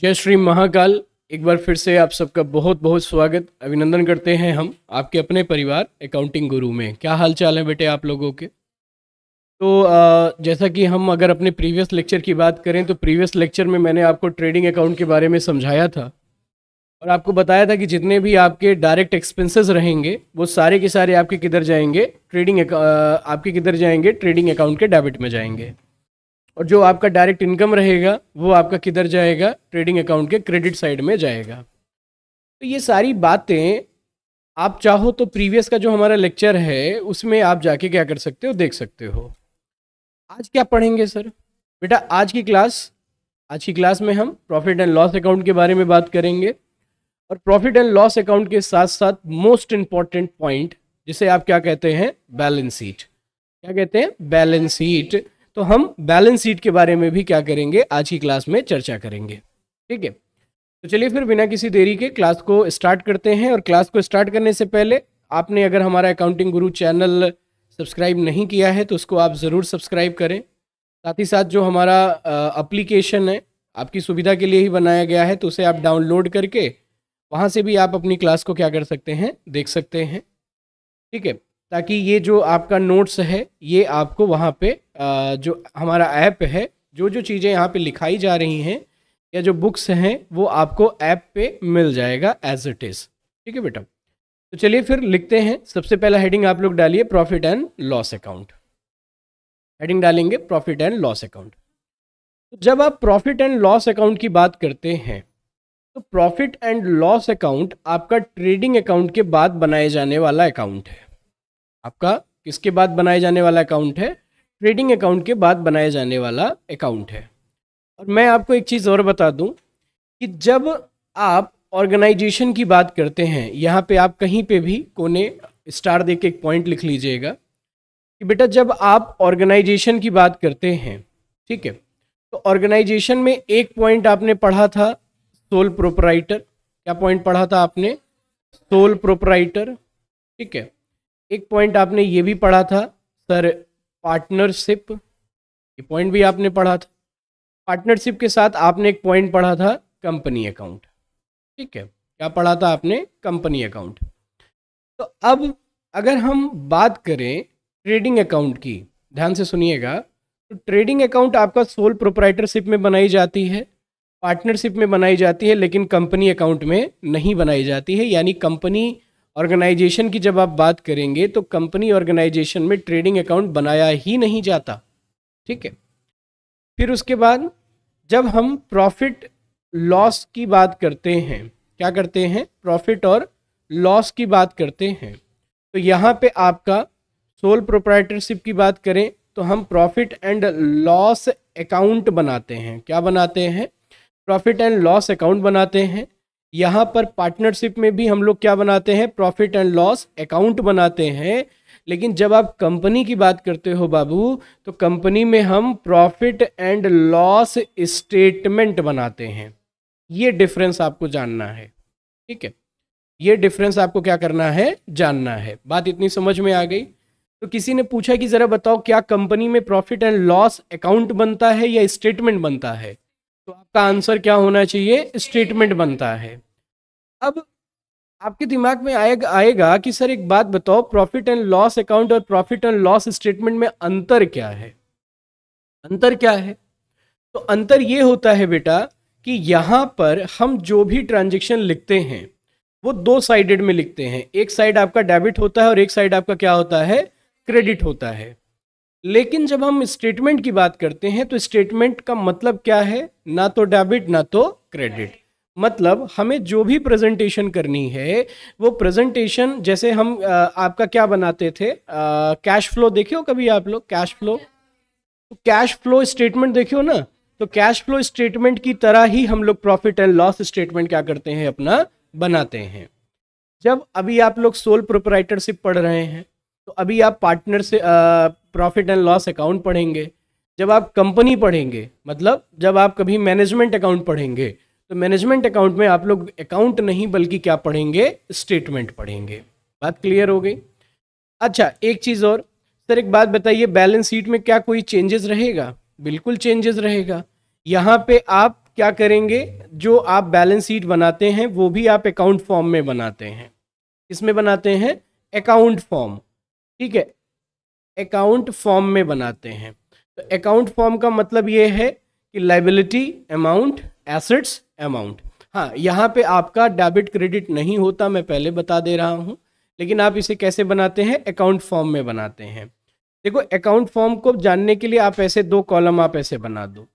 जय श्री महाकाल एक बार फिर से आप सबका बहुत बहुत स्वागत अभिनंदन करते हैं हम आपके अपने परिवार अकाउंटिंग गुरु में क्या हाल चाल है बेटे आप लोगों के तो जैसा कि हम अगर अपने प्रीवियस लेक्चर की बात करें तो प्रीवियस लेक्चर में मैंने आपको ट्रेडिंग अकाउंट के बारे में समझाया था और आपको बताया था कि जितने भी आपके डायरेक्ट एक्सपेंसेस रहेंगे वो सारे के सारे आपके किधर जाएंगे ट्रेडिंग आपके किधर जाएंगे ट्रेडिंग अकाउंट के डेबिट में जाएंगे और जो आपका डायरेक्ट इनकम रहेगा वो आपका किधर जाएगा ट्रेडिंग अकाउंट के क्रेडिट साइड में जाएगा तो ये सारी बातें आप चाहो तो प्रीवियस का जो हमारा लेक्चर है उसमें आप जाके क्या कर सकते हो देख सकते हो आज क्या पढ़ेंगे सर बेटा आज की क्लास आज की क्लास में हम प्रॉफिट एंड लॉस अकाउंट के बारे में बात करेंगे और प्रॉफिट एंड लॉस अकाउंट के साथ साथ मोस्ट इंपॉर्टेंट पॉइंट जिसे आप क्या कहते हैं बैलेंस शीट क्या कहते हैं बैलेंस शीट तो हम बैलेंस शीट के बारे में भी क्या करेंगे आज की क्लास में चर्चा करेंगे ठीक है तो चलिए फिर बिना किसी देरी के क्लास को स्टार्ट करते हैं और क्लास को स्टार्ट करने से पहले आपने अगर हमारा अकाउंटिंग गुरु चैनल सब्सक्राइब नहीं किया है तो उसको आप ज़रूर सब्सक्राइब करें साथ ही साथ जो हमारा अप्लीकेशन है आपकी सुविधा के लिए ही बनाया गया है तो उसे आप डाउनलोड करके वहाँ से भी आप अपनी क्लास को क्या कर सकते हैं देख सकते हैं ठीक है ताकि ये जो आपका नोट्स है ये आपको वहाँ पे जो हमारा ऐप है जो जो चीज़ें यहाँ पे लिखाई जा रही हैं या जो बुक्स हैं वो आपको ऐप पे मिल जाएगा एज इट इज़ ठीक है बेटा तो चलिए फिर लिखते हैं सबसे पहला हेडिंग आप लोग डालिए profit and loss account heading डालेंगे प्रॉफिट एंड लॉस अकाउंट जब आप प्रॉफिट एंड लॉस अकाउंट की बात करते हैं तो प्रॉफिट एंड लॉस अकाउंट आपका ट्रेडिंग अकाउंट के बाद बनाए जाने वाला अकाउंट है आपका किसके बाद बनाया जाने वाला अकाउंट है ट्रेडिंग अकाउंट के बाद बनाया जाने वाला अकाउंट है और मैं आपको एक चीज़ और बता दूं कि जब आप ऑर्गेनाइजेशन की बात करते हैं यहाँ पे आप कहीं पे भी कोने स्टार दे के एक पॉइंट लिख लीजिएगा कि बेटा जब आप ऑर्गेनाइजेशन की बात करते हैं ठीक है तो ऑर्गेनाइजेशन में एक पॉइंट आपने पढ़ा था सोल प्रोपराइटर क्या पॉइंट पढ़ा था आपने सोल प्रोपराइटर ठीक है एक पॉइंट आपने ये भी पढ़ा था सर पार्टनरशिप ये पॉइंट भी आपने पढ़ा था पार्टनरशिप के साथ आपने एक पॉइंट पढ़ा था कंपनी अकाउंट ठीक है क्या पढ़ा था आपने कंपनी अकाउंट तो अब अगर हम बात करें ट्रेडिंग अकाउंट की ध्यान से सुनिएगा तो ट्रेडिंग अकाउंट आपका सोल प्रोपराइटरशिप में बनाई जाती है पार्टनरशिप में बनाई जाती है लेकिन कंपनी अकाउंट में नहीं बनाई जाती है यानी कंपनी ऑर्गेनाइजेशन की जब आप बात करेंगे तो कंपनी ऑर्गेनाइजेशन में ट्रेडिंग अकाउंट बनाया ही नहीं जाता ठीक है फिर उसके बाद जब हम प्रॉफिट लॉस की बात करते हैं क्या करते हैं प्रॉफिट और लॉस की बात करते हैं तो यहाँ पे आपका सोल प्रोप्राइटरशिप की बात करें तो हम प्रॉफिट एंड लॉस अकाउंट बनाते हैं क्या बनाते हैं प्रॉफिट एंड लॉस अकाउंट बनाते हैं यहाँ पर पार्टनरशिप में भी हम लोग क्या बनाते हैं प्रॉफिट एंड लॉस अकाउंट बनाते हैं लेकिन जब आप कंपनी की बात करते हो बाबू तो कंपनी में हम प्रॉफिट एंड लॉस स्टेटमेंट बनाते हैं ये डिफरेंस आपको जानना है ठीक है ये डिफरेंस आपको क्या करना है जानना है बात इतनी समझ में आ गई तो किसी ने पूछा कि ज़रा बताओ क्या कंपनी में प्रॉफिट एंड लॉस अकाउंट बनता है या स्टेटमेंट बनता है तो आपका आंसर क्या होना चाहिए स्टेटमेंट बनता है अब आपके दिमाग में आएगा आएगा कि सर एक बात बताओ प्रॉफिट एंड लॉस अकाउंट और प्रॉफिट एंड लॉस स्टेटमेंट में अंतर क्या है अंतर क्या है तो अंतर ये होता है बेटा कि यहाँ पर हम जो भी ट्रांजेक्शन लिखते हैं वो दो साइडेड में लिखते हैं एक साइड आपका डेबिट होता है और एक साइड आपका क्या होता है क्रेडिट होता है लेकिन जब हम स्टेटमेंट की बात करते हैं तो स्टेटमेंट का मतलब क्या है ना तो डेबिट ना तो क्रेडिट मतलब हमें जो भी प्रेजेंटेशन करनी है वो प्रेजेंटेशन जैसे हम आ, आपका क्या बनाते थे कैश फ्लो देखे हो कभी आप लोग कैश फ्लो तो कैश फ्लो स्टेटमेंट देखे हो ना तो कैश फ्लो स्टेटमेंट की तरह ही हम लोग प्रॉफिट एंड लॉस स्टेटमेंट क्या करते हैं अपना बनाते हैं जब अभी आप लोग सोल प्रोपराइटरशिप पढ़ रहे हैं तो अभी आप पार्टनर से प्रॉफिट एंड लॉस अकाउंट पढ़ेंगे जब आप कंपनी पढ़ेंगे मतलब जब आप कभी मैनेजमेंट अकाउंट पढ़ेंगे तो मैनेजमेंट अकाउंट में आप लोग अकाउंट नहीं बल्कि क्या पढ़ेंगे स्टेटमेंट पढ़ेंगे बात क्लियर हो गई अच्छा एक चीज़ और सर एक बात बताइए बैलेंस शीट में क्या कोई चेंजेस रहेगा बिल्कुल चेंजेस रहेगा यहाँ पे आप क्या करेंगे जो आप बैलेंस शीट बनाते हैं वो भी आप अकाउंट फॉर्म में बनाते हैं इसमें बनाते हैं अकाउंट फॉर्म ठीक है अकाउंट फॉर्म में बनाते हैं तो अकाउंट फॉर्म का मतलब ये है कि लाइबिलिटी अमाउंट एसेट्स अमाउंट हाँ यहाँ पे आपका डेबिट क्रेडिट नहीं होता मैं पहले बता दे रहा हूँ लेकिन आप इसे कैसे बनाते हैं अकाउंट फॉर्म में बनाते हैं देखो अकाउंट फॉर्म को जानने के लिए आप ऐसे दो कॉलम आप ऐसे बना दो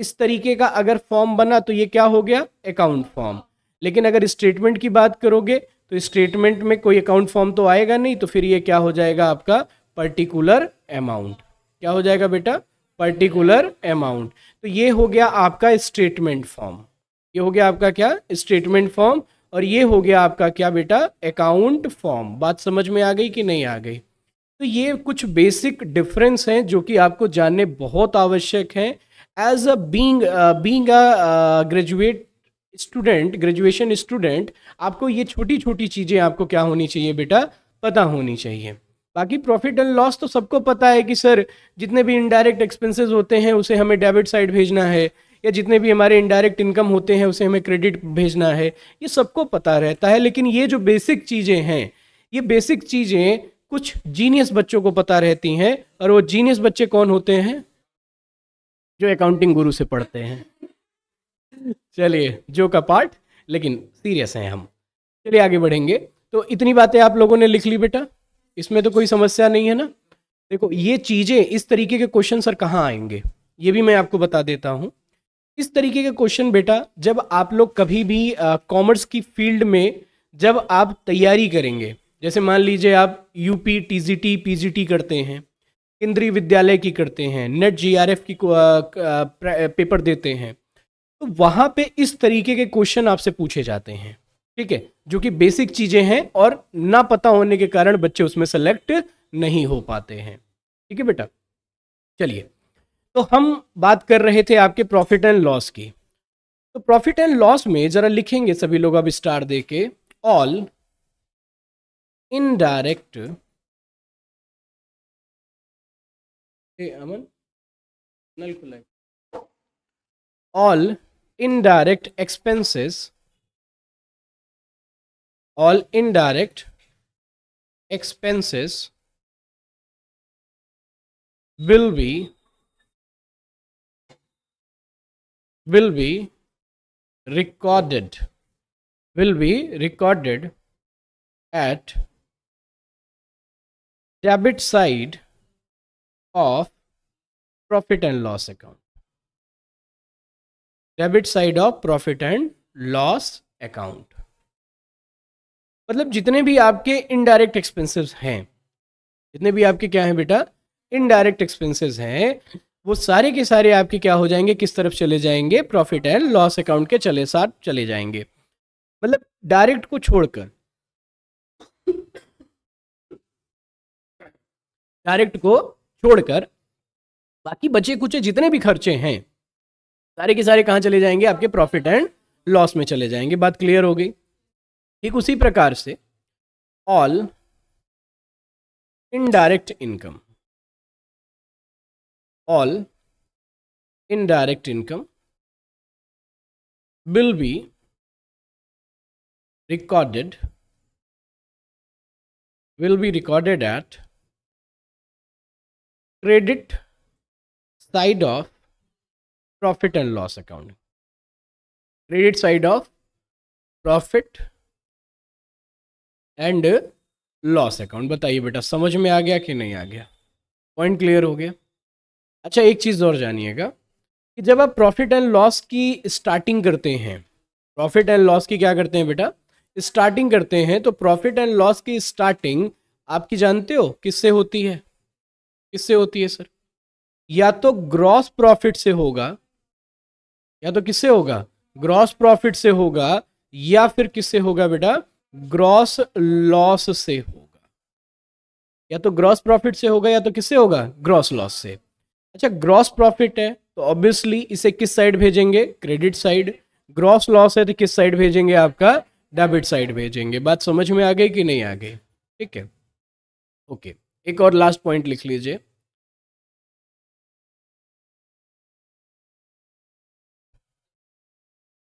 इस तरीके का अगर फॉर्म बना तो ये क्या हो गया अकाउंट फॉर्म लेकिन अगर स्टेटमेंट की बात करोगे तो स्टेटमेंट में कोई अकाउंट फॉर्म तो आएगा नहीं तो फिर ये क्या हो जाएगा आपका पर्टिकुलर अमाउंट क्या हो जाएगा बेटा पर्टिकुलर अमाउंट तो ये हो गया आपका स्टेटमेंट फॉर्म ये हो गया आपका क्या स्टेटमेंट फॉर्म और ये हो गया आपका क्या बेटा अकाउंट फॉर्म बात समझ में आ गई कि नहीं आ गई तो ये कुछ बेसिक डिफरेंस हैं जो कि आपको जानने बहुत आवश्यक हैं as a being being a graduate student graduation student आपको ये छोटी छोटी चीज़ें आपको क्या होनी चाहिए बेटा पता होनी चाहिए बाकी प्रॉफिट एंड लॉस तो सबको पता है कि सर जितने भी इनडायरेक्ट एक्सपेंसेस होते हैं उसे हमें डेबिट साइड भेजना है या जितने भी हमारे इनडायरेक्ट इनकम होते हैं उसे हमें क्रेडिट भेजना है ये सबको पता रहता है लेकिन ये जो बेसिक चीज़ें हैं ये बेसिक चीज़ें कुछ जीनियस बच्चों को पता रहती हैं और वो जीनियस बच्चे कौन होते हैं जो अकाउंटिंग गुरु से पढ़ते हैं चलिए जो का पार्ट लेकिन सीरियस हैं हम चलिए आगे बढ़ेंगे तो इतनी बातें आप लोगों ने लिख ली बेटा इसमें तो कोई समस्या नहीं है ना देखो ये चीज़ें इस तरीके के क्वेश्चन सर कहाँ आएंगे ये भी मैं आपको बता देता हूँ इस तरीके के क्वेश्चन बेटा जब आप लोग कभी भी कॉमर्स की फील्ड में जब आप तैयारी करेंगे जैसे मान लीजिए आप यूपी टीजीटी पीजीटी करते हैं केंद्रीय विद्यालय की करते हैं नेट जीआरएफ की पेपर देते हैं तो वहाँ पे इस तरीके के क्वेश्चन आपसे पूछे जाते हैं ठीक है जो कि बेसिक चीज़ें हैं और ना पता होने के कारण बच्चे उसमें सेलेक्ट नहीं हो पाते हैं ठीक है बेटा चलिए तो हम बात कर रहे थे आपके प्रॉफिट एंड लॉस की तो प्रॉफिट एंड लॉस में जरा लिखेंगे सभी लोग अब स्टार दे के ऑल इनडायरेक्ट अमन all indirect expenses all indirect expenses will be will be recorded will be recorded at debit side of profit and loss account debit side of profit and loss account मतलब जितने भी आपके indirect expenses हैं जितने भी आपके क्या हैं बेटा इनडायरेक्ट एक्सपेंसेस हैं वो सारे के सारे आपके क्या हो जाएंगे किस तरफ चले जाएंगे प्रॉफिट एंड लॉस अकाउंट के चले साथ चले जाएंगे मतलब डायरेक्ट को छोड़कर डायरेक्ट को छोड़कर बाकी बचे कुछ जितने भी खर्चे हैं सारे के सारे कहाँ चले जाएंगे आपके प्रॉफिट एंड लॉस में चले जाएंगे बात क्लियर हो गई ठीक उसी प्रकार से all indirect income all indirect income will be recorded will be recorded at credit side of profit and loss account credit side of profit and loss account बताइए बेटा समझ में आ गया कि नहीं आ गया पॉइंट क्लियर हो गया अच्छा एक चीज़ और जानिएगा कि जब आप प्रॉफिट एंड लॉस की स्टार्टिंग करते हैं प्रॉफिट एंड लॉस की क्या करते हैं बेटा स्टार्टिंग करते हैं तो प्रॉफिट एंड लॉस की स्टार्टिंग आपकी जानते हो किससे होती है किससे होती है सर या तो ग्रॉस प्रॉफिट से होगा या तो किससे होगा ग्रॉस प्रॉफिट से होगा या फिर किससे होगा बेटा ग्रॉस लॉस से होगा या तो ग्रॉस प्रॉफिट से होगा या तो किससे होगा ग्रॉस लॉस से अच्छा ग्रॉस प्रॉफिट है तो ऑब्वियसली इसे किस साइड भेजेंगे क्रेडिट साइड ग्रॉस लॉस है तो किस साइड भेजेंगे आपका डेबिट साइड भेजेंगे बात समझ में आ गई कि नहीं आ गई ठीक है ओके एक और लास्ट पॉइंट लिख लीजिए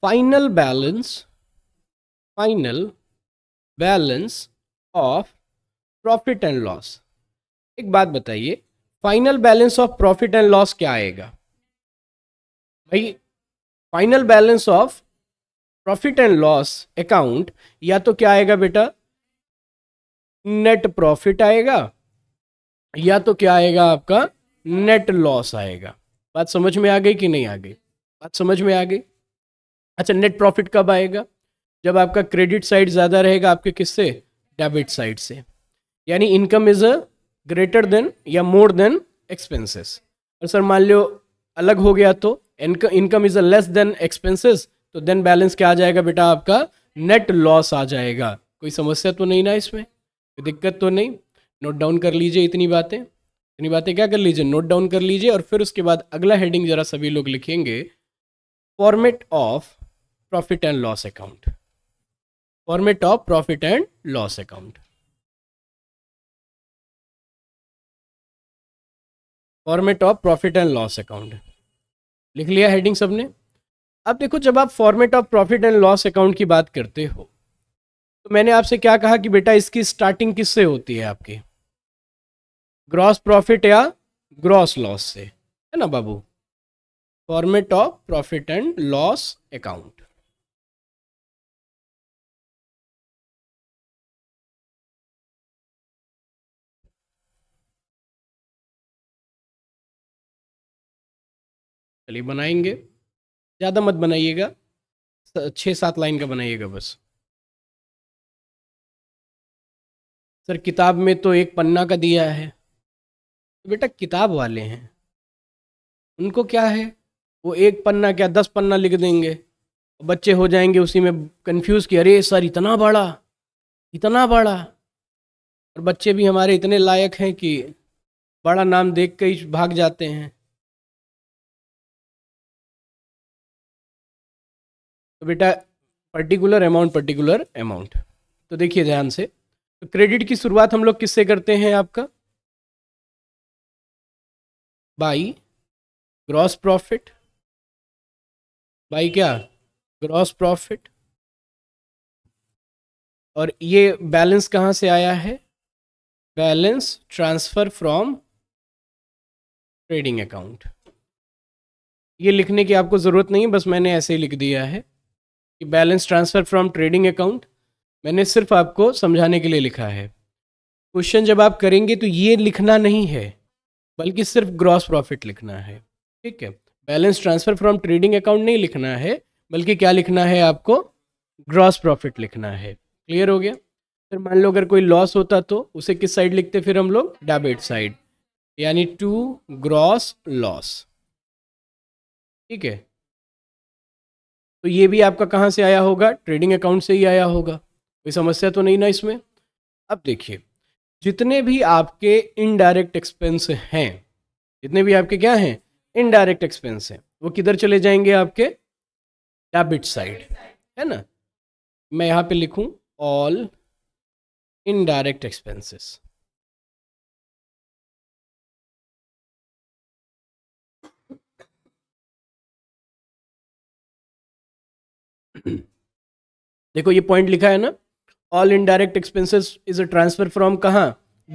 final balance final balance of profit and loss एक बात बताइए final balance of profit and loss क्या आएगा भाई final balance of profit and loss account या तो क्या आएगा बेटा नेट प्रॉफिट आएगा या तो क्या आएगा आपका नेट लॉस आएगा बात समझ में आ गई कि नहीं आ गई बात समझ में आ गई अच्छा नेट प्रॉफिट कब आएगा जब आपका क्रेडिट साइड ज़्यादा रहेगा आपके किससे डेबिट साइड से यानी income is a greater than या मोर देन एक्सपेंसेस और सर मान लो अलग हो गया तो income is a less than expenses तो देन बैलेंस क्या आ जाएगा बेटा आपका नेट लॉस आ जाएगा कोई समस्या तो नहीं ना इसमें कोई दिक्कत तो नहीं नोट डाउन कर लीजिए इतनी बातें इतनी बातें क्या कर लीजिए नोट डाउन कर लीजिए और फिर उसके बाद अगला हेडिंग जरा सभी लोग लिखेंगे format of profit and loss account format of profit and loss account format of profit and loss account लिख लिया हेडिंग सबने अब देखो जब आप format of profit and loss account की बात करते हो तो मैंने आपसे क्या कहा कि बेटा इसकी स्टार्टिंग किससे होती है आपकी ग्रॉस प्रॉफिट या ग्रॉस लॉस से है ना बाबू format of profit and loss account चलिए बनाएंगे ज़्यादा मत बनाइएगा छः सात लाइन का बनाइएगा बस सर किताब में तो एक पन्ना का दिया है तो बेटा किताब वाले हैं उनको क्या है वो एक पन्ना क्या दस पन्ना लिख देंगे बच्चे हो जाएंगे उसी में कंफ्यूज कि अरे सर इतना बड़ा इतना बड़ा और बच्चे भी हमारे इतने लायक हैं कि बड़ा नाम देख के ही भाग जाते हैं तो बेटा पर्टिकुलर अमाउंट पर्टिकुलर अमाउंट तो देखिए ध्यान से तो क्रेडिट की शुरुआत हम लोग किससे करते हैं आपका बाई ग्रॉस प्रॉफिट बाई क्या ग्रॉस प्रॉफिट और ये बैलेंस कहाँ से आया है balance transfer from trading account ये लिखने की आपको ज़रूरत नहीं है बस मैंने ऐसे ही लिख दिया है कि balance transfer from trading account मैंने सिर्फ आपको समझाने के लिए लिखा है क्वेश्चन जब आप करेंगे तो ये लिखना नहीं है बल्कि सिर्फ ग्रॉस प्रॉफिट लिखना है ठीक है balance transfer from trading account नहीं लिखना है बल्कि क्या लिखना है आपको ग्रॉस प्रॉफिट लिखना है क्लियर हो गया फिर मान लो अगर कोई लॉस होता तो उसे किस साइड लिखते फिर हम लोग डेबिट साइड यानी टू ग्रॉस लॉस ठीक है तो ये भी आपका कहाँ से आया होगा ट्रेडिंग अकाउंट से ही आया होगा कोई समस्या तो नहीं ना इसमें अब देखिए जितने भी आपके इनडायरेक्ट एक्सपेंस हैं जितने भी आपके क्या हैं इनडायरेक्ट एक्सपेंस हैं वो किधर चले जाएंगे आपके डेबिट साइड है ना मैं यहाँ पे लिखूँ ऑल इनडायरेक्ट एक्सपेंसेस देखो ये पॉइंट लिखा है ना all indirect expenses is a transfer from कहाँ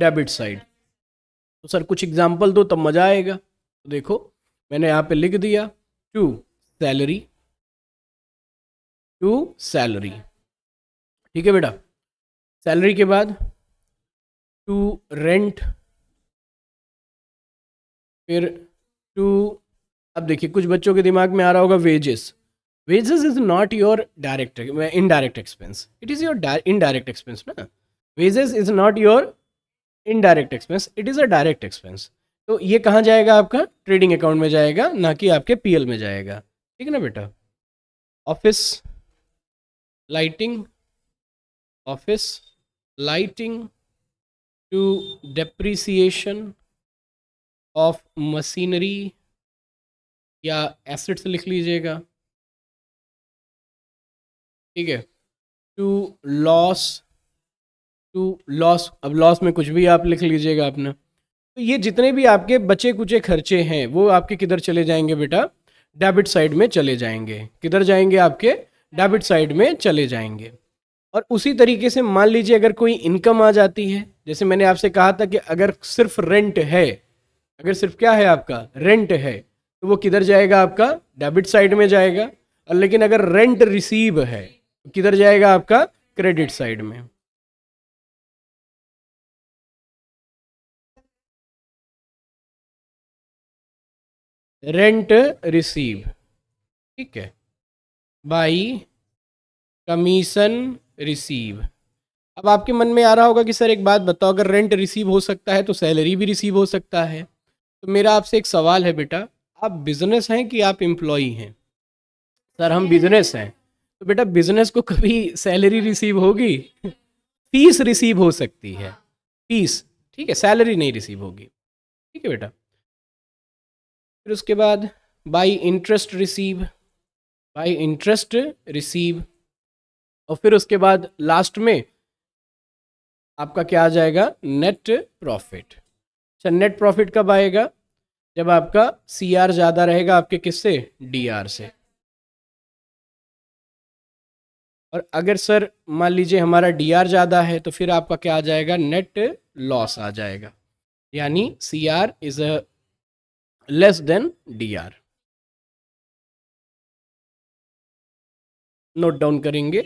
डेबिट साइड तो सर कुछ एग्जाम्पल दो तब मज़ा आएगा तो देखो मैंने यहाँ पे लिख दिया टू सैलरी टू सैलरी ठीक है बेटा सैलरी के बाद टू रेंट फिर टू अब देखिए कुछ बच्चों के दिमाग में आ रहा होगा wages wages is not your direct indirect expense it is your indirect expense ना wages is not your indirect expense it is a direct expense तो ये कहाँ जाएगा आपका ट्रेडिंग अकाउंट में जाएगा ना कि आपके पी एल में जाएगा ठीक है ना बेटा office lighting office lighting to depreciation of machinery या एसेट्स लिख लीजिएगा ठीक है टू लॉस टू लॉस अब लॉस में कुछ भी आप लिख लीजिएगा आपने तो ये जितने भी आपके बचे कुचे खर्चे हैं वो आपके किधर चले जाएंगे बेटा डेबिट साइड में चले जाएंगे किधर जाएंगे आपके डेबिट साइड में चले जाएंगे और उसी तरीके से मान लीजिए अगर कोई इनकम आ जाती है जैसे मैंने आपसे कहा था कि अगर सिर्फ रेंट है अगर सिर्फ क्या है आपका रेंट है तो वो किधर जाएगा आपका डेबिट साइड में जाएगा और लेकिन अगर रेंट रिसीव है किधर जाएगा आपका क्रेडिट साइड में रेंट रिसीव ठीक है बाई कमीशन रिसीव अब आपके मन में आ रहा होगा कि सर एक बात बताओ अगर रेंट रिसीव हो सकता है तो सैलरी भी रिसीव हो सकता है तो मेरा आपसे एक सवाल है बेटा आप बिजनेस हैं कि आप एम्प्लॉई हैं सर हम बिजनेस हैं तो बेटा बिजनेस को कभी सैलरी रिसीव होगी फीस रिसीव हो सकती है फीस ठीक है सैलरी नहीं रिसीव होगी ठीक है बेटा फिर उसके बाद by interest receive by interest receive और फिर उसके बाद लास्ट में आपका क्या आ जाएगा नेट प्रॉफिट अच्छा नेट प्रॉफिट कब आएगा जब आपका सी आर ज़्यादा रहेगा आपके किससे डी आर से और अगर सर मान लीजिए हमारा डी आर ज़्यादा है तो फिर आपका क्या आ जाएगा नेट लॉस आ जाएगा यानी C R is a less than D R note down करेंगे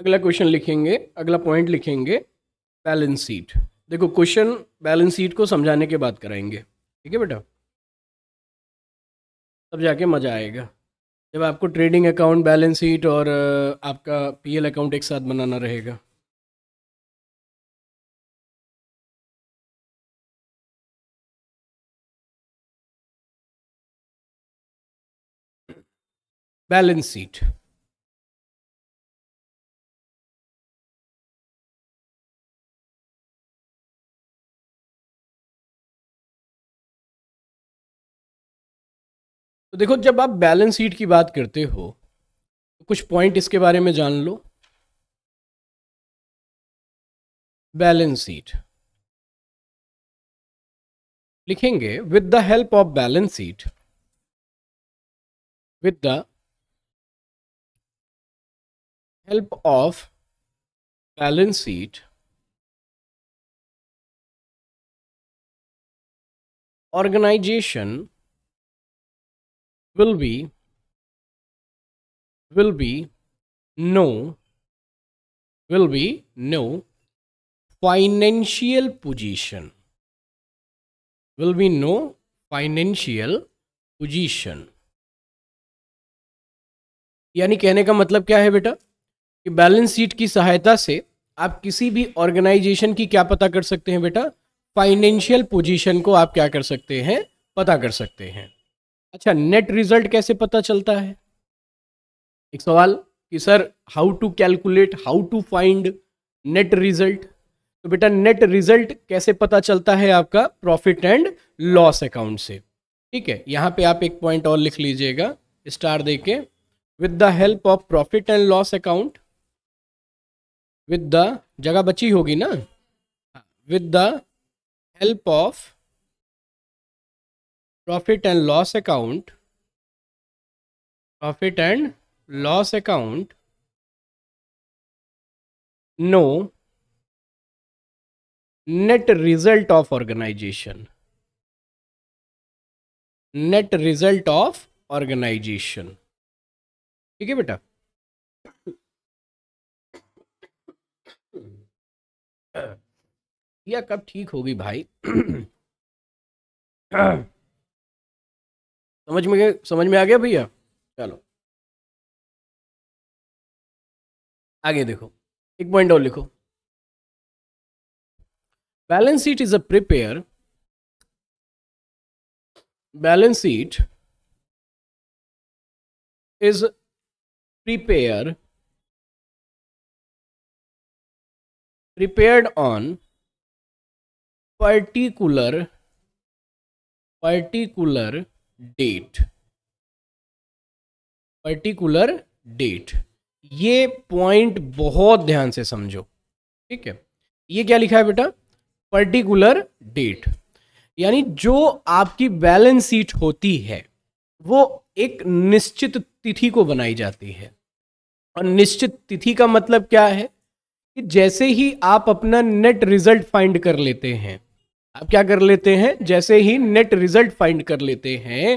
अगला क्वेश्चन लिखेंगे अगला पॉइंट लिखेंगे बैलेंस शीट देखो क्वेश्चन बैलेंस शीट को समझाने के बाद कराएंगे ठीक है बेटा तब जाके मज़ा आएगा जब आपको ट्रेडिंग अकाउंट बैलेंस शीट और आपका पीएल अकाउंट एक साथ बनाना रहेगा बैलेंस शीट तो देखो जब आप बैलेंस शीट की बात करते हो तो कुछ पॉइंट इसके बारे में जान लो बैलेंस शीट लिखेंगे with the help of balance sheet with the help of balance sheet organisation will be will be no will be no financial position will be no financial position यानी कहने का मतलब क्या है बेटा कि बैलेंस शीट की सहायता से आप किसी भी ऑर्गेनाइजेशन की क्या पता कर सकते हैं बेटा फाइनेंशियल पोजीशन को आप क्या कर सकते हैं पता कर सकते हैं अच्छा नेट रिजल्ट कैसे पता चलता है एक सवाल कि sir how to calculate how to find net result तो बेटा नेट रिजल्ट कैसे पता चलता है आपका प्रॉफिट एंड लॉस अकाउंट से ठीक है यहाँ पे आप एक पॉइंट और लिख लीजिएगा स्टार दे के with the help of profit and loss account with the जगह बची होगी ना with the help of profit and loss account profit and loss account no net result of organisation net result of organisation ठीक है बेटा यह कब ठीक होगी भाई समझ में समझ में आ गया भैया चलो आगे देखो एक पॉइंट और लिखो balance sheet is a prepare balance sheet is prepare prepared on particular particular date particular date ये पॉइंट बहुत ध्यान से समझो ठीक है ये क्या लिखा है बेटा पर्टिकुलर डेट यानी जो आपकी बैलेंस शीट होती है वो एक निश्चित तिथि को बनाई जाती है और निश्चित तिथि का मतलब क्या है कि जैसे ही आप अपना नेट रिजल्ट फाइंड कर लेते हैं आप क्या कर लेते हैं जैसे ही नेट रिजल्ट फाइंड कर लेते हैं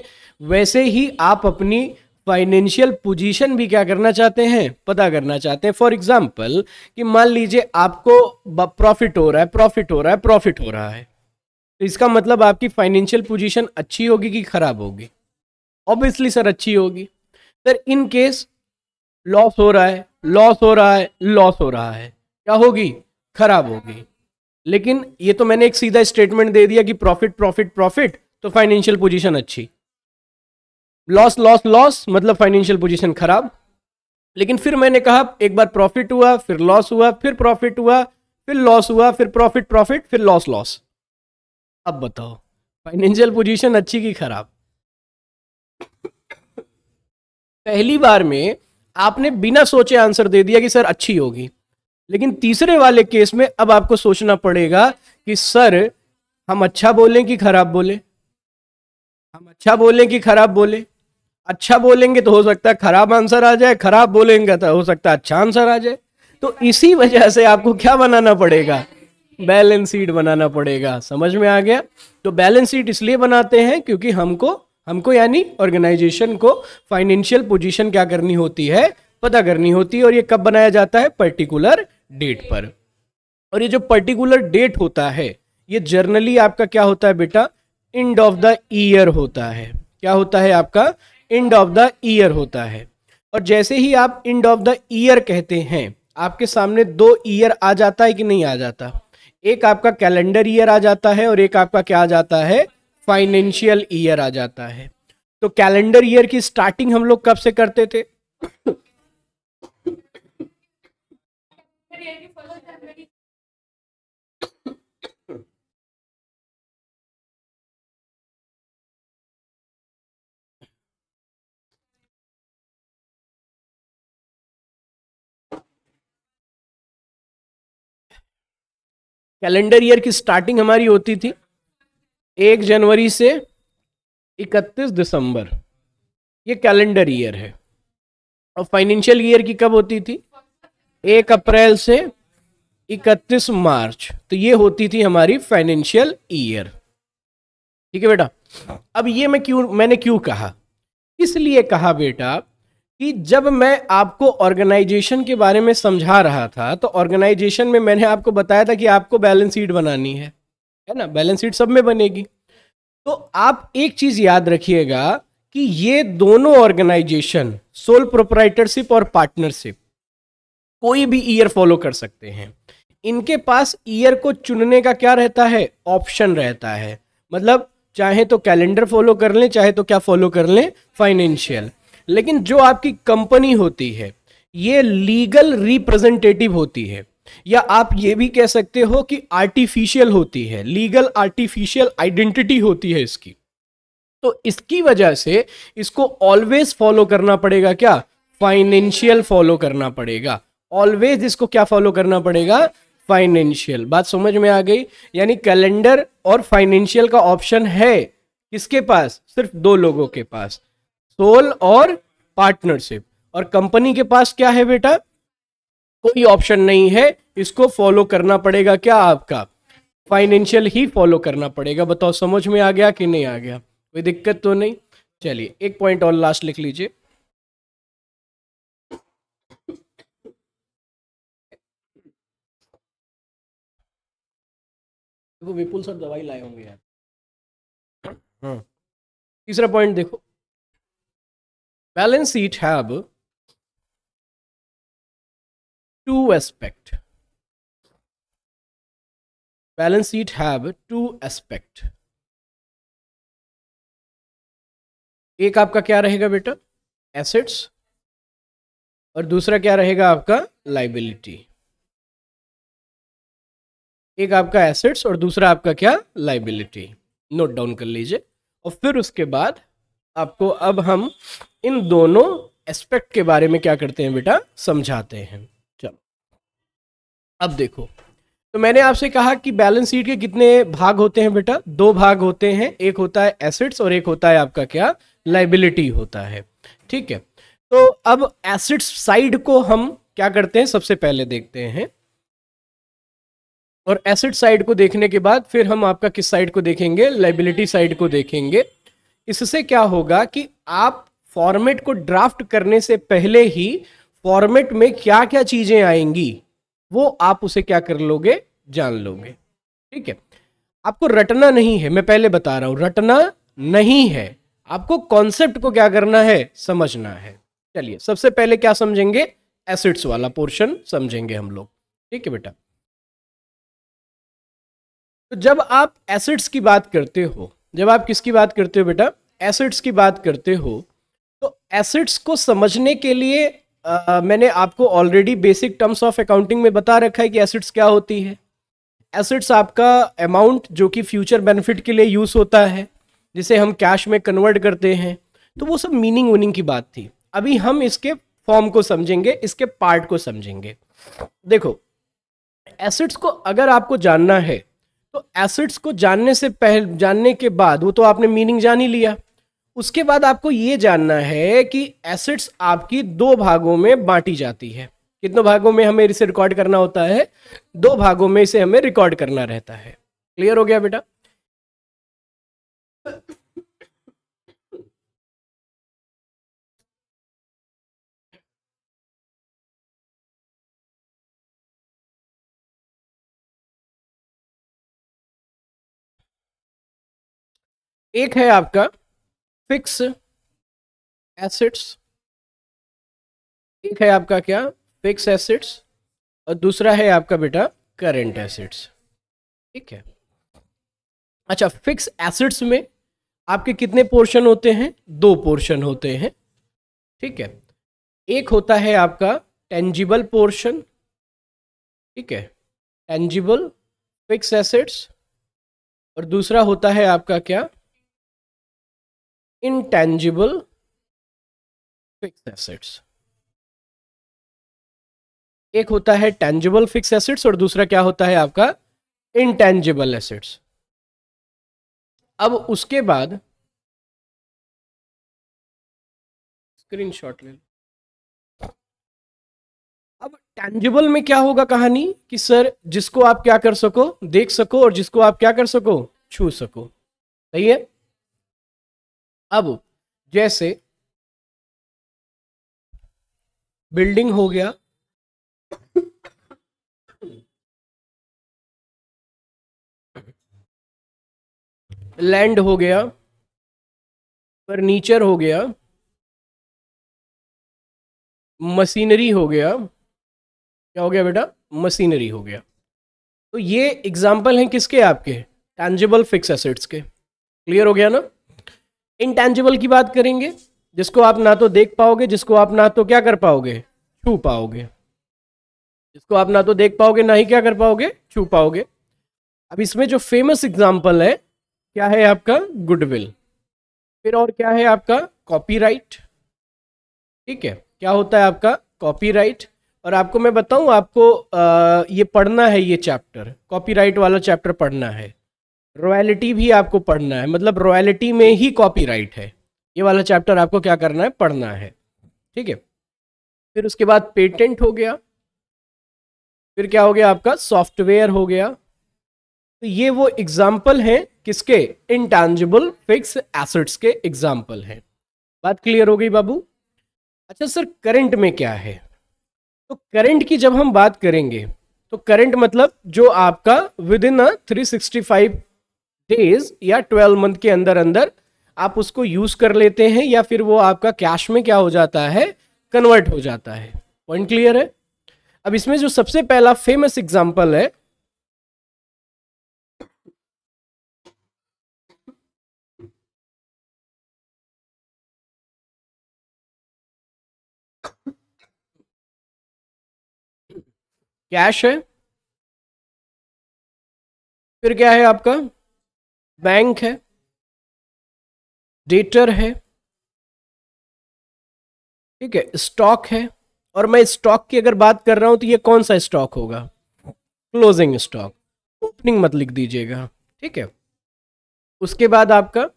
वैसे ही आप अपनी फाइनेंशियल पोजीशन भी क्या करना चाहते हैं पता करना चाहते हैं फॉर एग्जाम्पल कि मान लीजिए आपको प्रॉफिट हो रहा है प्रॉफिट हो रहा है प्रॉफिट हो रहा है तो इसका मतलब आपकी फाइनेंशियल पोजीशन अच्छी होगी कि खराब होगी ऑब्वियसली सर अच्छी होगी सर इनकेस लॉस हो रहा है लॉस हो रहा है लॉस हो रहा है क्या होगी खराब होगी लेकिन ये तो मैंने एक सीधा स्टेटमेंट दे दिया कि प्रॉफिट प्रॉफिट प्रॉफिट तो फाइनेंशियल पोजीशन अच्छी लॉस लॉस लॉस मतलब फाइनेंशियल पोजीशन खराब लेकिन फिर मैंने कहा एक बार प्रॉफिट हुआ फिर लॉस हुआ फिर प्रॉफिट हुआ फिर लॉस हुआ फिर प्रॉफिट प्रॉफिट फिर लॉस लॉस अब बताओ फाइनेंशियल पोजिशन अच्छी की खराब पहली बार में आपने बिना सोचे आंसर दे दिया कि सर अच्छी होगी लेकिन तीसरे वाले केस में अब आपको सोचना पड़ेगा कि सर हम अच्छा बोलें कि खराब बोले हम अच्छा बोलें कि खराब बोले अच्छा बोलेंगे तो हो सकता है खराब आंसर आ जाए खराब बोलेंगे तो हो सकता है अच्छा आंसर आ जाए तो इसी वजह से आपको क्या बनाना पड़ेगा बैलेंस शीट बनाना पड़ेगा समझ में आ गया तो बैलेंस शीट इसलिए बनाते हैं क्योंकि हमको हमको यानी ऑर्गेनाइजेशन को फाइनेंशियल पोजीशन क्या करनी होती है पता करनी होती है और ये कब बनाया जाता है पर्टिकुलर डेट पर और ये जो पर्टिकुलर डेट होता है ये जर्नली आपका क्या होता है बेटा एंड ऑफ द ईयर होता है क्या होता है आपका एंड ऑफ द ईयर होता है और जैसे ही आप एंड ऑफ द ईयर कहते हैं आपके सामने दो ईयर आ जाता है कि नहीं आ जाता एक आपका कैलेंडर ईयर आ जाता है और एक आपका क्या आ जाता है फाइनेंशियल ईयर आ जाता है तो कैलेंडर ईयर की स्टार्टिंग हम लोग कब से करते थे कैलेंडर ईयर की स्टार्टिंग हमारी होती थी एक जनवरी से इकतीस दिसंबर ये कैलेंडर ईयर है और फाइनेंशियल ईयर की कब होती थी एक अप्रैल से इकतीस मार्च तो ये होती थी हमारी फाइनेंशियल ईयर ठीक है बेटा अब ये मैं क्यों मैंने क्यों कहा इसलिए कहा बेटा कि जब मैं आपको ऑर्गेनाइजेशन के बारे में समझा रहा था तो ऑर्गेनाइजेशन में मैंने आपको बताया था कि आपको बैलेंस शीट बनानी है है ना बैलेंस शीट सब में बनेगी तो आप एक चीज़ याद रखिएगा कि ये दोनों ऑर्गेनाइजेशन सोल प्रोपराइटरशिप और पार्टनरशिप कोई भी ईयर फॉलो कर सकते हैं इनके पास ईयर को चुनने का क्या रहता है ऑप्शन रहता है मतलब चाहे तो कैलेंडर फॉलो कर लें चाहे तो क्या फॉलो कर लें फाइनेंशियल लेकिन जो आपकी कंपनी होती है ये लीगल रिप्रेजेंटेटिव होती है या आप ये भी कह सकते हो कि आर्टिफिशियल होती है लीगल आर्टिफिशियल आइडेंटिटी होती है इसकी तो इसकी वजह से इसको ऑलवेज फॉलो करना पड़ेगा क्या फाइनेंशियल फॉलो करना पड़ेगा ऑलवेज इसको क्या फॉलो करना पड़ेगा फाइनेंशियल बात समझ में आ गई यानी कैलेंडर और फाइनेंशियल का ऑप्शन है किसके पास सिर्फ दो लोगों के पास सोल और पार्टनरशिप और कंपनी के पास क्या है बेटा कोई ऑप्शन नहीं है इसको फॉलो करना पड़ेगा क्या आपका फाइनेंशियल ही फॉलो करना पड़ेगा बताओ समझ में आ गया कि नहीं आ गया कोई दिक्कत तो नहीं चलिए एक पॉइंट और लास्ट लिख लीजिए देखो विपुल सर दवाई लाए होंगे यार हाँ तीसरा पॉइंट देखो balance sheet have two aspect balance sheet have two aspect एक आपका क्या रहेगा बेटा एसेट्स और दूसरा क्या रहेगा आपका लाइबिलिटी एक आपका एसेट्स और दूसरा आपका क्या लाइबिलिटी नोट डाउन कर लीजिए और फिर उसके बाद आपको अब हम इन दोनों एस्पेक्ट के बारे में क्या करते हैं बेटा समझाते हैं चलो अब देखो तो मैंने आपसे कहा कि बैलेंस शीट के कितने भाग होते हैं बेटा दो भाग होते हैं एक होता है एसेट्स और एक होता है आपका क्या लाइबिलिटी होता है ठीक है तो अब एसेट्स साइड को हम क्या करते हैं सबसे पहले देखते हैं और एसेट साइड को देखने के बाद फिर हम आपका किस साइड को देखेंगे लाइबिलिटी साइड को देखेंगे इससे क्या होगा कि आप फॉर्मेट को ड्राफ्ट करने से पहले ही फॉर्मेट में क्या क्या चीजें आएंगी वो आप उसे क्या कर लोगे जान लोगे ठीक है आपको रटना नहीं है मैं पहले बता रहा हूं रटना नहीं है आपको कॉन्सेप्ट को क्या करना है समझना है चलिए सबसे पहले क्या समझेंगे एसिड्स वाला पोर्शन समझेंगे हम लोग ठीक है बेटा तो जब आप एसेट्स की बात करते हो जब आप किसकी बात करते हो बेटा एसेट्स की बात करते हो तो एसेट्स को समझने के लिए आ, मैंने आपको already basic terms of accounting में बता रखा है कि एसेट्स क्या होती है एसेट्स आपका अमाउंट जो कि फ्यूचर बेनिफिट के लिए यूज़ होता है जिसे हम कैश में कन्वर्ट करते हैं तो वो सब मीनिंग वनिंग की बात थी अभी हम इसके फॉर्म को समझेंगे इसके पार्ट को समझेंगे देखो एसेट्स को अगर आपको जानना है तो एसिड्स को जानने से पहले जानने के बाद वो तो आपने मीनिंग जान ही लिया उसके बाद आपको ये जानना है कि एसिड्स आपकी दो भागों में बांटी जाती है कितनों भागों में हमें इसे रिकॉर्ड करना होता है दो भागों में इसे हमें रिकॉर्ड करना रहता है क्लियर हो गया बेटा एक है आपका फिक्स एसेट्स एक है आपका क्या फिक्स एसेट्स और दूसरा है आपका बेटा करेंट एसेट्स ठीक है अच्छा फिक्स एसेट्स में आपके कितने पोर्शन होते हैं दो पोर्शन होते हैं ठीक है एक होता है आपका टेंजिबल पोर्शन ठीक है टेंजिबल फिक्स एसेट्स और दूसरा होता है आपका क्या intangible फिक्स एसेट्स एक होता है टेंजिबल फिक्स एसेट्स और दूसरा क्या होता है आपका इनटेंजिबल एसेट्स अब उसके बाद स्क्रीनशॉट ले लो अब टेंजिबल में क्या होगा कहानी कि सर जिसको आप क्या कर सको देख सको और जिसको आप क्या कर सको छू सको सही है अब जैसे बिल्डिंग हो गया लैंड हो गया फर्नीचर हो गया मशीनरी हो गया क्या हो गया बेटा मशीनरी हो गया तो ये एग्जाम्पल हैं किसके आपके टैंजिबल फिक्स एसेट्स के क्लियर हो गया ना इनटेंजिबल की बात करेंगे जिसको आप ना तो देख पाओगे जिसको आप ना तो क्या कर पाओगे छू पाओगे जिसको आप ना तो देख पाओगे ना ही क्या कर पाओगे छू पाओगे अब इसमें जो फेमस एग्जाम्पल है क्या है आपका गुडविल फिर और क्या है आपका कॉपीराइट ठीक है क्या होता है आपका कॉपीराइट और आपको मैं बताऊं आपको आ, ये पढ़ना है ये चैप्टर कॉपीराइट वाला चैप्टर पढ़ना है रॉयलिटी भी आपको पढ़ना है मतलब रॉयलिटी में ही कॉपीराइट है ये वाला चैप्टर आपको क्या करना है पढ़ना है ठीक है फिर उसके बाद पेटेंट हो गया फिर क्या हो गया आपका सॉफ्टवेयर हो गया तो ये वो एग्जाम्पल हैं किसके इंटेंजिबल फिक्स एसेट्स के एग्जाम्पल हैं बात क्लियर हो गई बाबू अच्छा सर करंट में क्या है तो करंट की जब हम बात करेंगे तो करंट मतलब जो आपका विद इन अ 365 डेज या ट्वेल्व मंथ के अंदर अंदर आप उसको यूज कर लेते हैं या फिर वो आपका कैश में क्या हो जाता है कन्वर्ट हो जाता है पॉइंट क्लियर है अब इसमें जो सबसे पहला फेमस एग्जाम्पल है कैश है फिर क्या है आपका बैंक है डेटर है ठीक है स्टॉक है और मैं स्टॉक की अगर बात कर रहा हूं तो ये कौन सा स्टॉक होगा क्लोजिंग स्टॉक ओपनिंग मत लिख दीजिएगा ठीक है उसके बाद आपका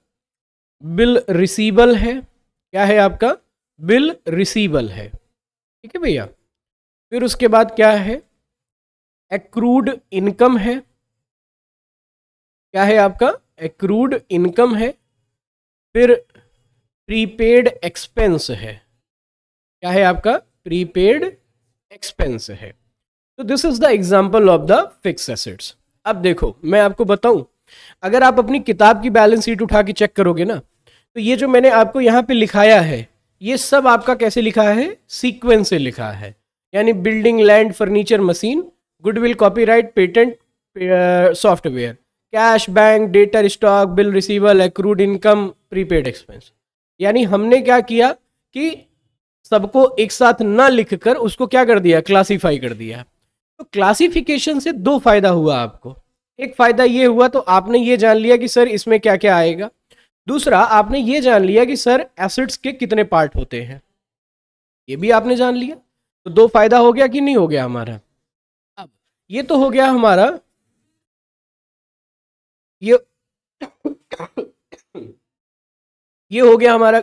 बिल रिसीबल है क्या है आपका बिल रिसीबल है ठीक है भैया फिर उसके बाद क्या है एक्रूड इनकम है क्या है आपका एक्रूड इनकम है फिर प्रीपेड एक्सपेंस है क्या है आपका प्रीपेड एक्सपेंस है तो this is the example of the fix assets अब देखो मैं आपको बताऊं अगर आप अपनी किताब की बैलेंस शीट उठा के चेक करोगे ना तो ये जो मैंने आपको यहाँ पे लिखाया है ये सब आपका कैसे लिखा है सीक्वेंस से लिखा है यानी building land furniture machine goodwill copyright patent software cash bank debtor stock bill receivable accrued income prepaid expense यानी हमने क्या किया कि सबको एक साथ ना लिख कर उसको क्या कर दिया क्लासीफाई कर दिया तो क्लासिफिकेशन से दो फायदा हुआ आपको एक फायदा ये हुआ तो आपने ये जान लिया कि सर इसमें क्या क्या आएगा दूसरा आपने ये जान लिया कि सर एसेट्स के कितने पार्ट होते हैं ये भी आपने जान लिया तो दो फायदा हो गया कि नहीं हो गया हमारा अब ये तो हो गया हमारा ये ये हो गया हमारा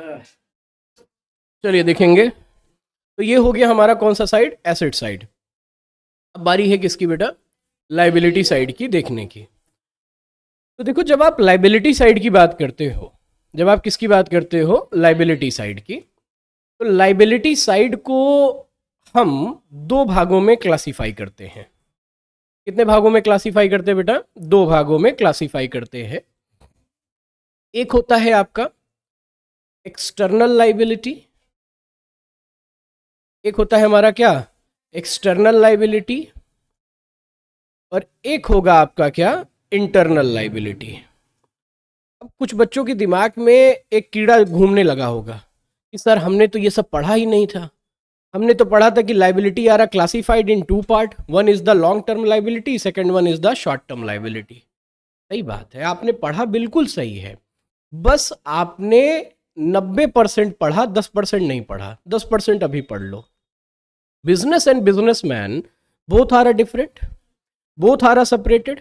चलिए देखेंगे तो ये हो गया हमारा कौन सा साइड एसेट साइड अब बारी है किसकी बेटा लाइबिलिटी साइड की देखने की तो देखो जब आप लाइबिलिटी साइड की बात करते हो जब आप किसकी बात करते हो लाइबिलिटी साइड की तो लाइबिलिटी साइड को हम दो भागों में क्लासीफाई करते हैं कितने भागों में क्लासीफाई करते हैं बेटा दो भागों में क्लासीफाई करते हैं एक होता है आपका एक्सटर्नल लाइबिलिटी एक होता है हमारा क्या एक्सटर्नल लाइबिलिटी और एक होगा आपका क्या इंटरनल लाइबिलिटी अब कुछ बच्चों के दिमाग में एक कीड़ा घूमने लगा होगा कि सर हमने तो ये सब पढ़ा ही नहीं था हमने तो पढ़ा था कि liability are are classified in two part one is the long term liability second one is the short term liability सही बात है आपने पढ़ा बिल्कुल सही है बस आपने नब्बे परसेंट पढ़ा दस परसेंट नहीं पढ़ा दस परसेंट अभी पढ़ लो business and business man both are different both are separated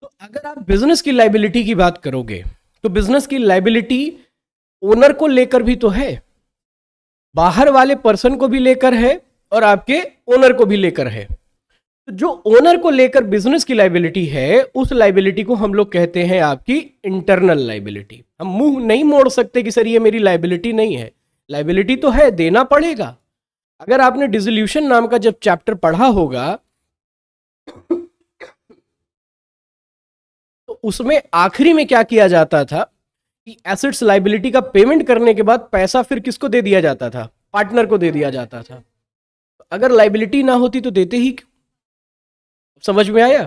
तो अगर आप बिजनेस की लाइबिलिटी की बात करोगे तो बिजनेस की लाइबिलिटी ओनर को लेकर भी तो है बाहर वाले पर्सन को भी लेकर है और आपके ओनर को भी लेकर है तो जो ओनर को लेकर बिजनेस की लाइबिलिटी है उस लाइबिलिटी को हम लोग कहते हैं आपकी इंटरनल लाइबिलिटी हम मुंह नहीं मोड़ सकते कि सर ये मेरी लाइबिलिटी नहीं है लाइबिलिटी तो है देना पड़ेगा अगर आपने डिजोल्यूशन नाम का जब चैप्टर पढ़ा होगा तो उसमें आखिरी में क्या किया जाता था कि एसेट्स लाइबिलिटी का पेमेंट करने के बाद पैसा फिर किसको दे दिया जाता था पार्टनर को दे दिया जाता था अगर लाइबिलिटी ना होती तो देते ही क्यों समझ में आया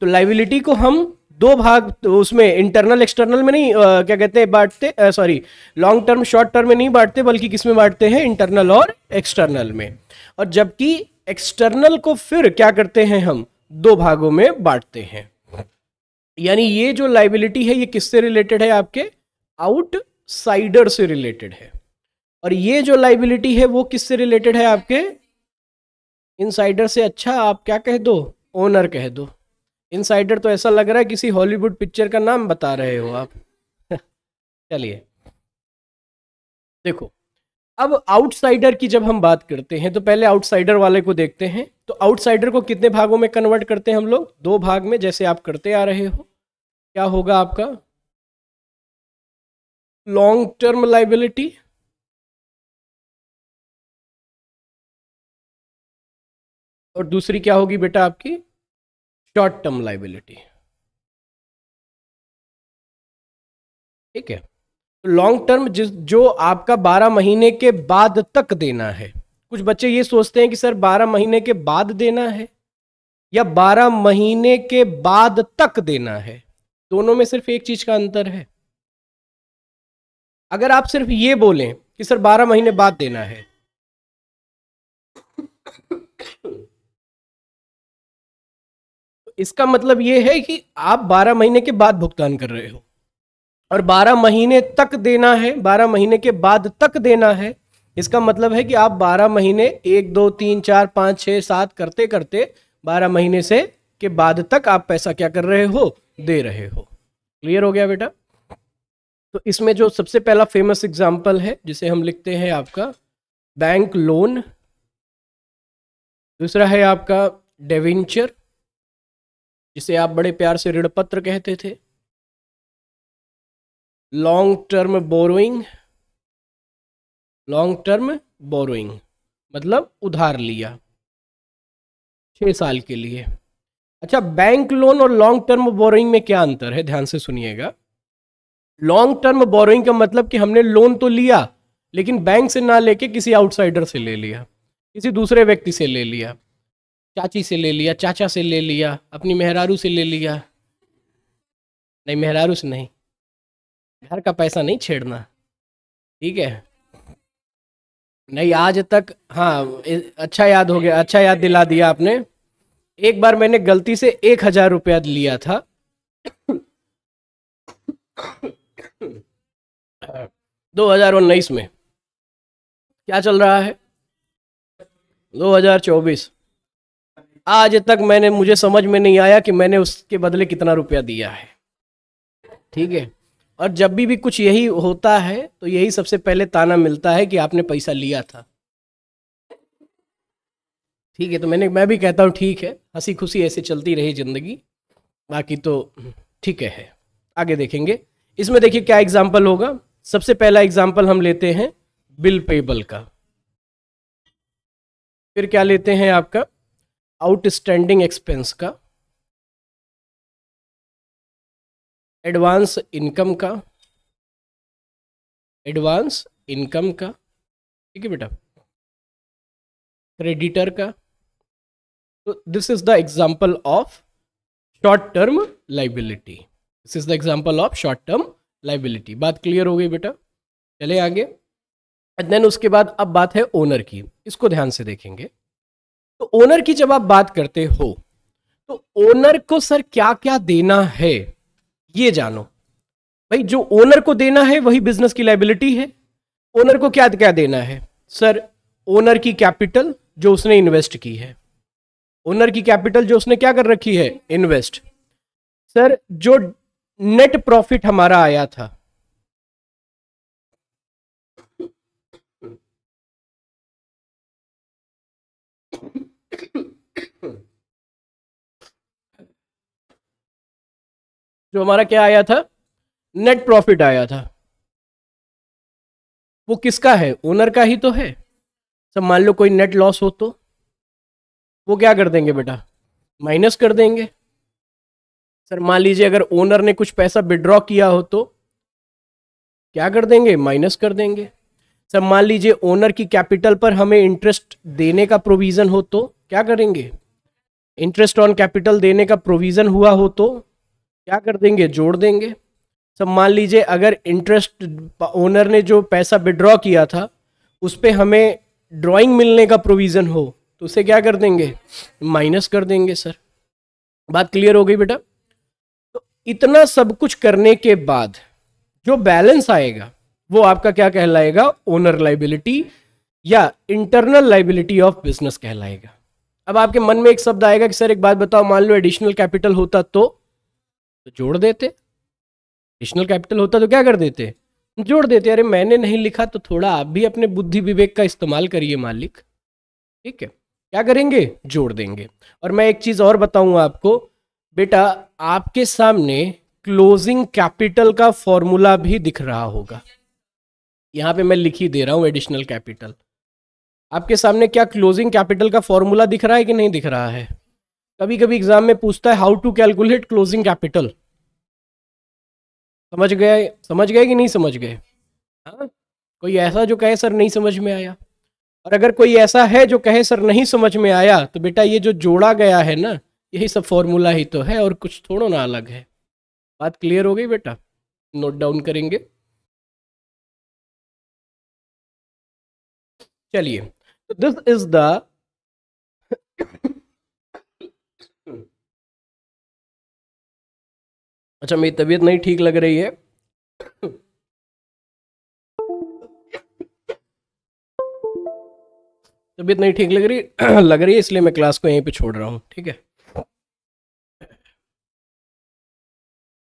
तो लाइबिलिटी को हम दो भाग तो उसमें इंटरनल एक्सटर्नल में नहीं आ, क्या कहते हैं बांटते sorry long term short term में नहीं बांटते बल्कि किस में बांटते हैं इंटरनल और एक्सटर्नल में और जबकि एक्सटर्नल को फिर क्या करते हैं हम दो भागों में बांटते हैं यानी ये जो लाइबिलिटी है ये किससे रिलेटेड है आपके आउटसाइडर से रिलेटेड है और ये जो लाइबिलिटी है वो किससे रिलेटेड है आपके इनसाइडर से अच्छा आप क्या कह दो ओनर कह दो इनसाइडर तो ऐसा लग रहा है किसी हॉलीवुड पिक्चर का नाम बता रहे हो आप चलिए देखो अब आउटसाइडर की जब हम बात करते हैं तो पहले आउटसाइडर वाले को देखते हैं तो आउटसाइडर को कितने भागों में कन्वर्ट करते हैं हम लोग दो भाग में जैसे आप करते आ रहे हो क्या होगा आपका लॉन्ग टर्म लाइबिलिटी और दूसरी क्या होगी बेटा आपकी शॉर्ट टर्म लाइबिलिटी ठीक है लॉन्ग तो टर्म जिस जो आपका 12 महीने के बाद तक देना है कुछ बच्चे ये सोचते हैं कि सर 12 महीने के बाद देना है या 12 महीने के बाद तक देना है दोनों में सिर्फ एक चीज का अंतर है अगर आप सिर्फ ये बोलें कि सर 12 महीने बाद देना है इसका मतलब ये है कि आप 12 महीने के बाद भुगतान कर रहे हो और 12 महीने तक देना है 12 महीने के बाद तक देना है इसका मतलब है कि आप 12 महीने एक दो तीन चार पाँच छः सात करते करते 12 महीने से के बाद तक आप पैसा क्या कर रहे हो दे रहे हो क्लियर हो गया बेटा तो इसमें जो सबसे पहला फेमस एग्जाम्पल है जिसे हम लिखते हैं आपका बैंक लोन दूसरा है आपका डेवेंचर जिसे आप बड़े प्यार से ऋण पत्र कहते थे long term borrowing long term borrowing मतलब उधार लिया छह साल के लिए अच्छा बैंक लोन और लॉन्ग टर्म बोरोइंग में क्या अंतर है ध्यान से सुनिएगा लॉन्ग टर्म बोरोइंग का मतलब कि हमने लोन तो लिया लेकिन बैंक से ना लेके किसी आउटसाइडर से ले लिया किसी दूसरे व्यक्ति से ले लिया चाची से ले लिया चाचा से ले लिया अपनी मेहरारू से ले लिया नहीं मेहरारू से नहीं घर का पैसा नहीं छेड़ना ठीक है नहीं आज तक हाँ अच्छा याद हो गया अच्छा याद दिला दिया आपने एक बार मैंने गलती से एक हजार रुपया लिया था दो हजार उन्नीस में क्या चल रहा है दो हजार चौबीस आज तक मैंने मुझे समझ में नहीं आया कि मैंने उसके बदले कितना रुपया दिया है ठीक है और जब भी भी कुछ यही होता है तो यही सबसे पहले ताना मिलता है कि आपने पैसा लिया था ठीक है तो मैंने मैं भी कहता हूँ ठीक है हंसी खुशी ऐसे चलती रही ज़िंदगी बाकी तो ठीक है, है आगे देखेंगे इसमें देखिए क्या एग्जाम्पल होगा सबसे पहला एग्जाम्पल हम लेते हैं बिल पेबल का फिर क्या लेते हैं आपका आउटस्टैंडिंग एक्सपेंस का एडवांस इनकम का एडवांस इनकम का ठीक है बेटा क्रेडिटर का तो this is the example of short term liability this is the example of short term liability बात क्लियर हो गई बेटा चले आगे एंड देन उसके बाद अब बात है ओनर की इसको ध्यान से देखेंगे तो ओनर की जब आप बात करते हो तो ओनर को सर क्या क्या देना है ये जानो भाई जो ओनर को देना है वही बिजनेस की लाइबिलिटी है ओनर को क्या क्या देना है सर ओनर की कैपिटल जो उसने इन्वेस्ट की है ओनर की कैपिटल जो उसने क्या कर रखी है इन्वेस्ट सर जो नेट प्रॉफिट हमारा आया था जो हमारा क्या आया था नेट प्रॉफिट आया था वो किसका है ओनर का ही तो है सब मान लो कोई नेट लॉस हो तो वो क्या कर देंगे बेटा माइनस कर देंगे सर मान लीजिए अगर ओनर ने कुछ पैसा विड्रॉ किया हो तो क्या कर देंगे माइनस कर देंगे सर मान लीजिए ओनर की कैपिटल पर हमें इंटरेस्ट देने का प्रोविज़न हो तो क्या करेंगे इंटरेस्ट ऑन कैपिटल देने का प्रोविज़न हुआ हो तो क्या कर देंगे जोड़ देंगे सब मान लीजिए अगर इंटरेस्ट ओनर ने जो पैसा विड्रॉ किया था उस पर हमें ड्राइंग मिलने का प्रोविज़न हो तो उसे क्या कर देंगे माइनस कर देंगे सर बात क्लियर हो गई बेटा तो इतना सब कुछ करने के बाद जो बैलेंस आएगा वो आपका क्या कहलाएगा ओनर लाइबिलिटी या इंटरनल लाइबिलिटी ऑफ बिजनेस कहलाएगा अब आपके मन में एक शब्द आएगा कि सर एक बात बताओ मान लो एडिशनल कैपिटल होता तो, तो जोड़ देते एडिशनल कैपिटल होता तो क्या कर देते जोड़ देते अरे मैंने नहीं लिखा तो थोड़ा आप भी अपने बुद्धि विवेक का इस्तेमाल करिए मालिक ठीक है क्या करेंगे जोड़ देंगे और मैं एक चीज़ और बताऊंगा आपको बेटा आपके सामने क्लोजिंग कैपिटल का फॉर्मूला भी दिख रहा होगा यहाँ पे मैं लिखी दे रहा हूँ एडिशनल कैपिटल आपके सामने क्या क्लोजिंग कैपिटल का फॉर्मूला दिख रहा है कि नहीं दिख रहा है कभी कभी एग्जाम में पूछता है how to calculate closing capital समझ गए समझ गए कि नहीं समझ गए हाँ कोई ऐसा जो कहे सर नहीं समझ में आया और अगर कोई ऐसा है जो कहे सर नहीं समझ में आया तो बेटा ये जो जोड़ा गया है ना यही सब फॉर्मूला ही तो है और कुछ थोड़ा ना अलग है बात क्लियर हो गई बेटा नोट डाउन करेंगे चलिए this is the अच्छा मेरी तबीयत नहीं ठीक लग रही है तबीयत नहीं ठीक लग रही लग रही है इसलिए मैं क्लास को यहीं पे छोड़ रहा हूँ ठीक है